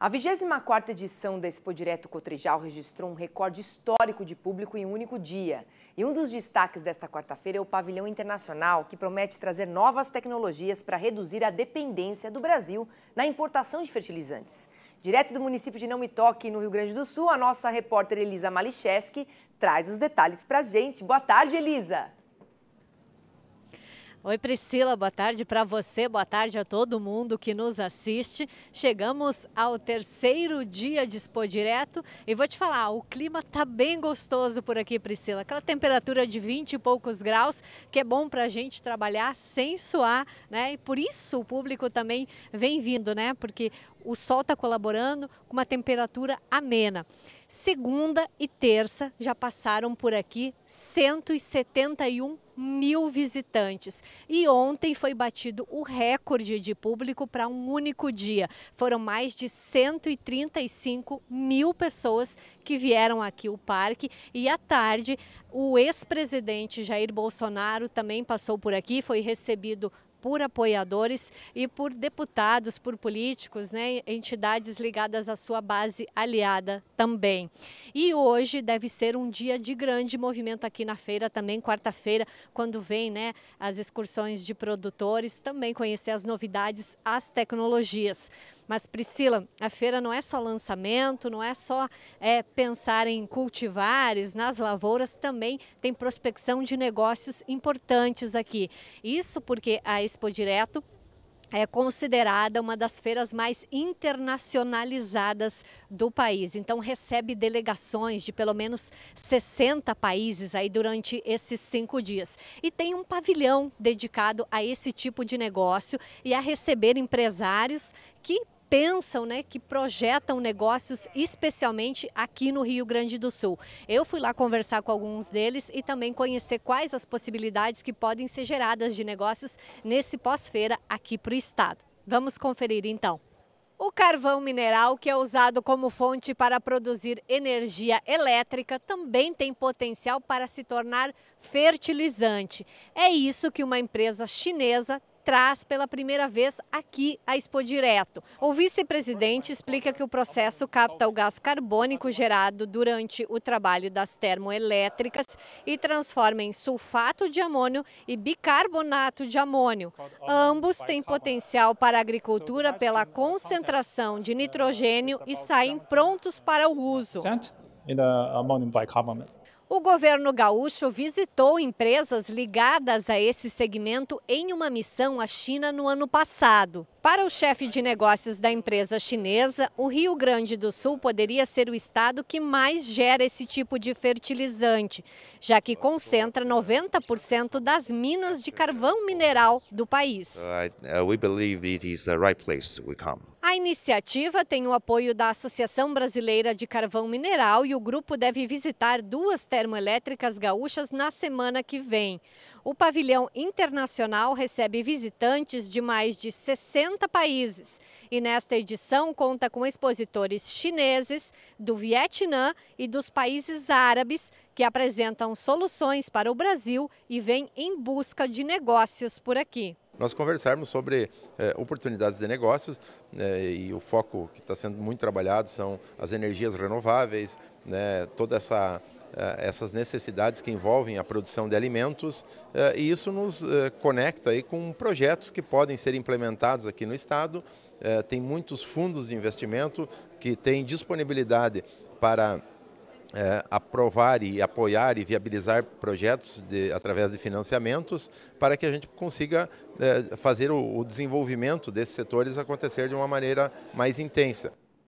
A 24ª edição da Expo Direto Cotrijal registrou um recorde histórico de público em um único dia. E um dos destaques desta quarta-feira é o pavilhão internacional, que promete trazer novas tecnologias para reduzir a dependência do Brasil na importação de fertilizantes. Direto do município de Não Me Toque, no Rio Grande do Sul, a nossa repórter Elisa Malicheski traz os detalhes para a gente. Boa tarde, Elisa! Oi, Priscila, boa tarde para você, boa tarde a todo mundo que nos assiste. Chegamos ao terceiro dia de Expo Direto e vou te falar, o clima tá bem gostoso por aqui, Priscila. Aquela temperatura de 20 e poucos graus, que é bom para a gente trabalhar sem suar, né? E por isso o público também vem vindo, né? Porque o sol está colaborando com uma temperatura amena. Segunda e terça já passaram por aqui 171 mil visitantes. E ontem foi batido o recorde de público para um único dia. Foram mais de 135 mil pessoas que vieram aqui o parque. E à tarde, o ex-presidente Jair Bolsonaro também passou por aqui, foi recebido por apoiadores e por deputados, por políticos, né, entidades ligadas à sua base aliada também. E hoje deve ser um dia de grande movimento aqui na feira também, quarta-feira, quando vem né, as excursões de produtores, também conhecer as novidades, as tecnologias. Mas, Priscila, a feira não é só lançamento, não é só é, pensar em cultivares, nas lavouras, também tem prospecção de negócios importantes aqui. Isso porque a Expo Direto é considerada uma das feiras mais internacionalizadas do país. Então recebe delegações de pelo menos 60 países aí durante esses cinco dias. E tem um pavilhão dedicado a esse tipo de negócio e a receber empresários que pensam, né, que projetam negócios especialmente aqui no Rio Grande do Sul. Eu fui lá conversar com alguns deles e também conhecer quais as possibilidades que podem ser geradas de negócios nesse pós-feira aqui para o estado. Vamos conferir então. O carvão mineral, que é usado como fonte para produzir energia elétrica, também tem potencial para se tornar fertilizante. É isso que uma empresa chinesa traz pela primeira vez aqui a Expo Direto. O vice-presidente explica que o processo capta o gás carbônico gerado durante o trabalho das termoelétricas e transforma em sulfato de amônio e bicarbonato de amônio. Ambos têm potencial para a agricultura pela concentração de nitrogênio e saem prontos para o uso. O governo gaúcho visitou empresas ligadas a esse segmento em uma missão à China no ano passado. Para o chefe de negócios da empresa chinesa, o Rio Grande do Sul poderia ser o estado que mais gera esse tipo de fertilizante, já que concentra 90% das minas de carvão mineral do país. Uh, A iniciativa tem o apoio da Associação Brasileira de Carvão Mineral e o grupo deve visitar duas termoelétricas gaúchas na semana que vem. O pavilhão internacional recebe visitantes de mais de 60 40 países. E nesta edição conta com expositores chineses, do Vietnã e dos países árabes que apresentam soluções para o Brasil e vêm em busca de negócios por aqui nós conversarmos sobre eh, oportunidades de negócios eh, e o foco que está sendo muito trabalhado são as energias renováveis, né, toda essa eh, essas necessidades que envolvem a produção de alimentos eh, e isso nos eh, conecta aí com projetos que podem ser implementados aqui no Estado. Tem muitos fundos de investimento que têm disponibilidade para aprovar e apoiar e viabilizar projetos de, através de financiamentos para que a gente consiga fazer o desenvolvimento desses setores acontecer de uma maneira mais intensa.